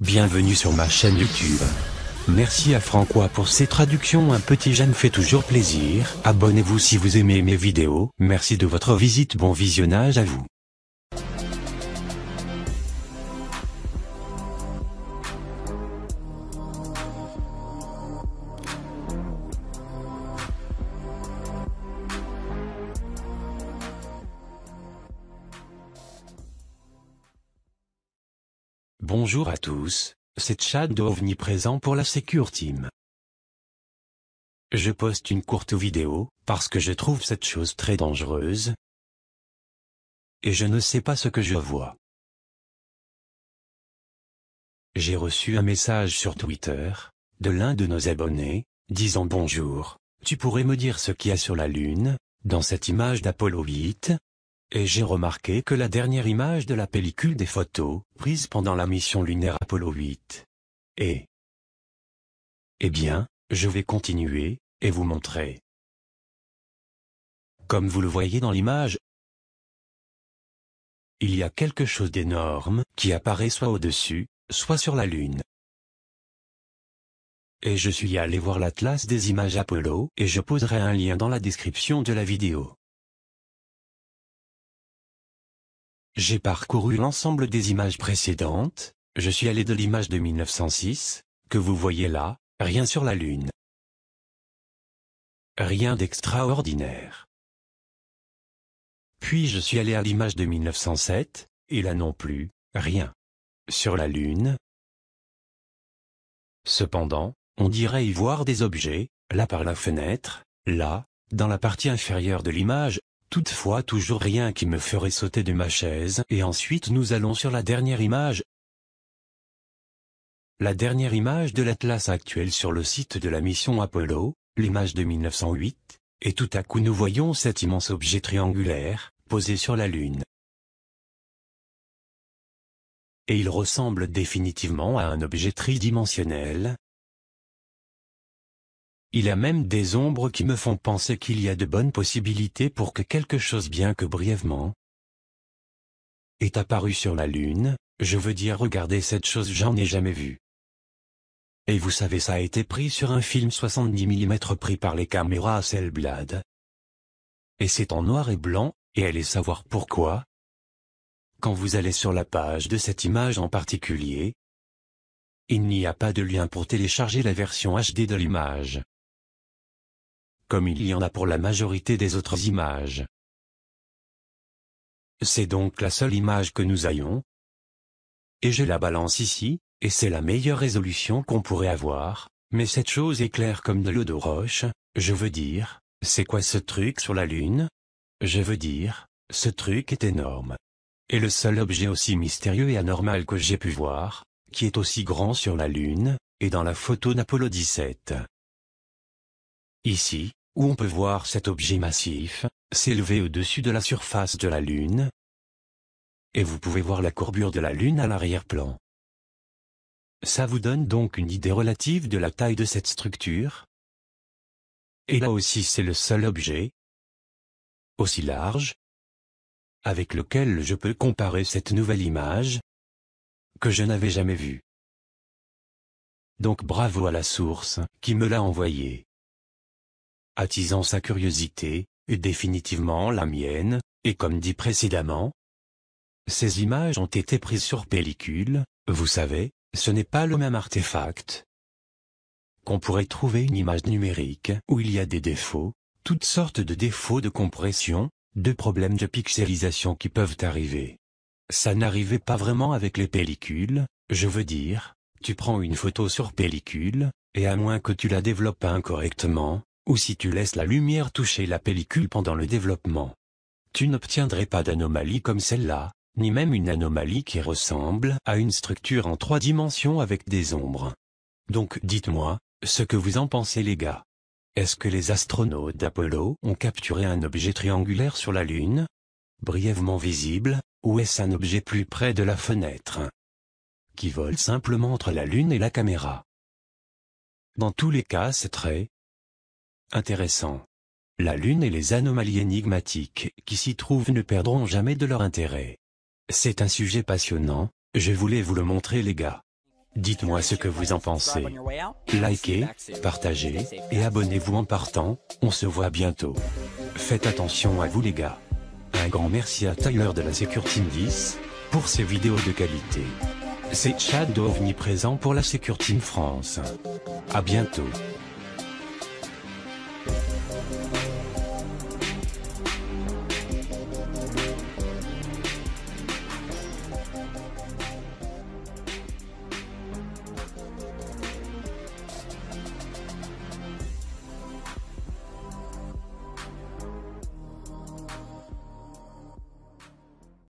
Bienvenue sur ma chaîne YouTube. Merci à Francois pour ses traductions, un petit j'aime fait toujours plaisir. Abonnez-vous si vous aimez mes vidéos. Merci de votre visite, bon visionnage à vous. Bonjour à tous, c'est Chad OVNI présent pour la Secure Team. Je poste une courte vidéo, parce que je trouve cette chose très dangereuse. Et je ne sais pas ce que je vois. J'ai reçu un message sur Twitter, de l'un de nos abonnés, disant bonjour, tu pourrais me dire ce qu'il y a sur la Lune, dans cette image d'Apollo 8, et j'ai remarqué que la dernière image de la pellicule des photos, prise pendant la mission lunaire Apollo 8, Et Eh bien, je vais continuer, et vous montrer. Comme vous le voyez dans l'image, il y a quelque chose d'énorme qui apparaît soit au-dessus, soit sur la Lune. Et je suis allé voir l'atlas des images Apollo et je poserai un lien dans la description de la vidéo. J'ai parcouru l'ensemble des images précédentes, je suis allé de l'image de 1906, que vous voyez là, rien sur la Lune. Rien d'extraordinaire. Puis je suis allé à l'image de 1907, et là non plus, rien. Sur la Lune. Cependant, on dirait y voir des objets, là par la fenêtre, là, dans la partie inférieure de l'image, Toutefois toujours rien qui me ferait sauter de ma chaise et ensuite nous allons sur la dernière image. La dernière image de l'Atlas actuel sur le site de la mission Apollo, l'image de 1908, et tout à coup nous voyons cet immense objet triangulaire, posé sur la Lune. Et il ressemble définitivement à un objet tridimensionnel, il a même des ombres qui me font penser qu'il y a de bonnes possibilités pour que quelque chose bien que brièvement est apparu sur la Lune, je veux dire regardez cette chose j'en ai jamais vu. Et vous savez ça a été pris sur un film 70 mm pris par les caméras à Hasselblad. Et c'est en noir et blanc, et allez savoir pourquoi. Quand vous allez sur la page de cette image en particulier, il n'y a pas de lien pour télécharger la version HD de l'image comme il y en a pour la majorité des autres images. C'est donc la seule image que nous ayons. Et j'ai la balance ici, et c'est la meilleure résolution qu'on pourrait avoir, mais cette chose est claire comme de l'eau de roche, je veux dire, c'est quoi ce truc sur la Lune Je veux dire, ce truc est énorme. Et le seul objet aussi mystérieux et anormal que j'ai pu voir, qui est aussi grand sur la Lune, est dans la photo d'Apollo 17. Ici, où on peut voir cet objet massif, s'élever au-dessus de la surface de la Lune, et vous pouvez voir la courbure de la Lune à l'arrière-plan. Ça vous donne donc une idée relative de la taille de cette structure. Et là aussi c'est le seul objet, aussi large, avec lequel je peux comparer cette nouvelle image, que je n'avais jamais vue. Donc bravo à la source, qui me l'a envoyée attisant sa curiosité, et définitivement la mienne, et comme dit précédemment, ces images ont été prises sur pellicule, vous savez, ce n'est pas le même artefact. Qu'on pourrait trouver une image numérique où il y a des défauts, toutes sortes de défauts de compression, de problèmes de pixelisation qui peuvent arriver. Ça n'arrivait pas vraiment avec les pellicules, je veux dire, tu prends une photo sur pellicule, et à moins que tu la développes incorrectement, ou si tu laisses la lumière toucher la pellicule pendant le développement. Tu n'obtiendrais pas d'anomalie comme celle-là, ni même une anomalie qui ressemble à une structure en trois dimensions avec des ombres. Donc dites-moi, ce que vous en pensez les gars. Est-ce que les astronautes d'Apollo ont capturé un objet triangulaire sur la Lune Brièvement visible, ou est-ce un objet plus près de la fenêtre Qui vole simplement entre la Lune et la caméra Dans tous les cas c'est très, Intéressant. La Lune et les anomalies énigmatiques qui s'y trouvent ne perdront jamais de leur intérêt. C'est un sujet passionnant, je voulais vous le montrer les gars. Dites-moi ce que vous en pensez. Likez, partagez, et abonnez-vous en partant, on se voit bientôt. Faites attention à vous les gars. Un grand merci à Tyler de la Secure Team 10, pour ses vidéos de qualité. C'est Chad d'OVNI présent pour la Secure Team France. À bientôt.